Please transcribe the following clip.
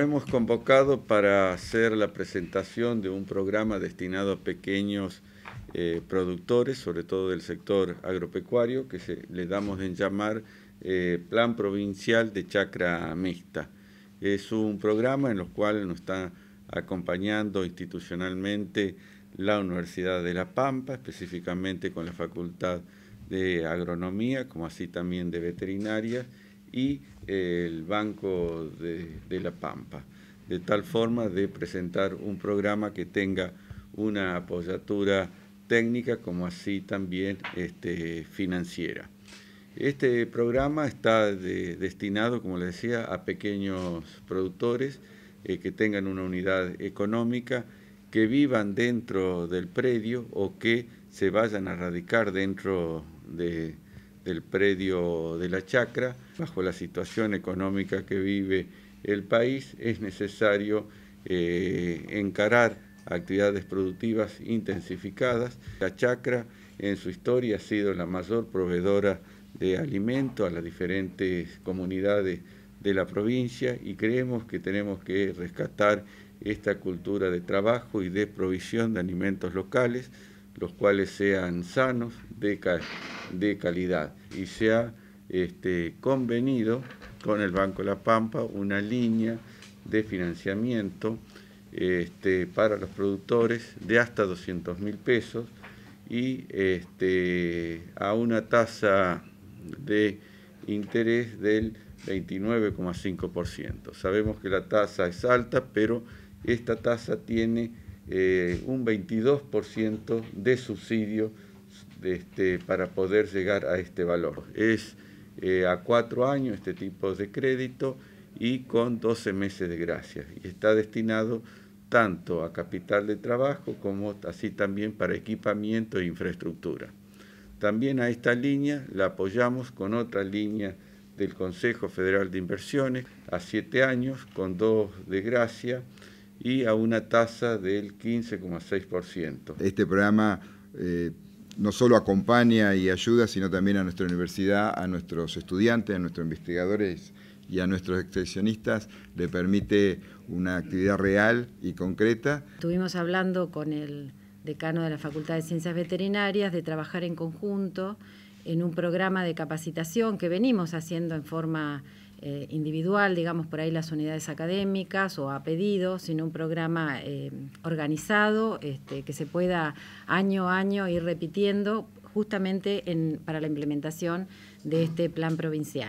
Hemos convocado para hacer la presentación de un programa destinado a pequeños eh, productores, sobre todo del sector agropecuario, que le damos en llamar eh, Plan Provincial de Chacra Mixta. Es un programa en el cual nos está acompañando institucionalmente la Universidad de La Pampa, específicamente con la Facultad de Agronomía, como así también de Veterinaria, y eh, el Banco de, La Pampa, de tal forma de presentar un programa que tenga una apoyatura técnica como así también este, financiera. Este programa está destinado, como les decía, a pequeños productores eh, que tengan una unidad económica, que vivan dentro del predio o que se vayan a radicar dentro de, del predio de la chacra, bajo la situación económica que vive el país, es necesario eh, encarar actividades productivas intensificadas. La chacra en su historia ha sido la mayor proveedora de alimento a las diferentes comunidades de la provincia y creemos que tenemos que rescatar esta cultura de trabajo y de provisión de alimentos locales los cuales sean sanos, de, calidad. Y se ha este, convenido con el Banco de la Pampa una línea de financiamiento este, para los productores de hasta 200 mil pesos y este, a una tasa de interés del 29,5%. Sabemos que la tasa es alta, pero esta tasa tiene eh, un 22% de subsidio este, para poder llegar a este valor. Es eh, a cuatro años este tipo de crédito y con 12 meses de gracia. Y está destinado tanto a capital de trabajo como así también para equipamiento e infraestructura. También a esta línea la apoyamos con otra línea del Consejo Federal de Inversiones a siete años con dos de gracia y a una tasa del 15,6%. Este programa eh, no solo acompaña y ayuda, sino también a nuestra universidad, a nuestros estudiantes, a nuestros investigadores y a nuestros extensionistas le permite una actividad real y concreta. Estuvimos hablando con el decano de la Facultad de Ciencias Veterinarias de trabajar en conjunto en un programa de capacitación que venimos haciendo en forma eh, individual, digamos por ahí las unidades académicas o a pedido, sino un programa eh, organizado este, que se pueda año a año ir repitiendo justamente en, para la implementación de este plan provincial.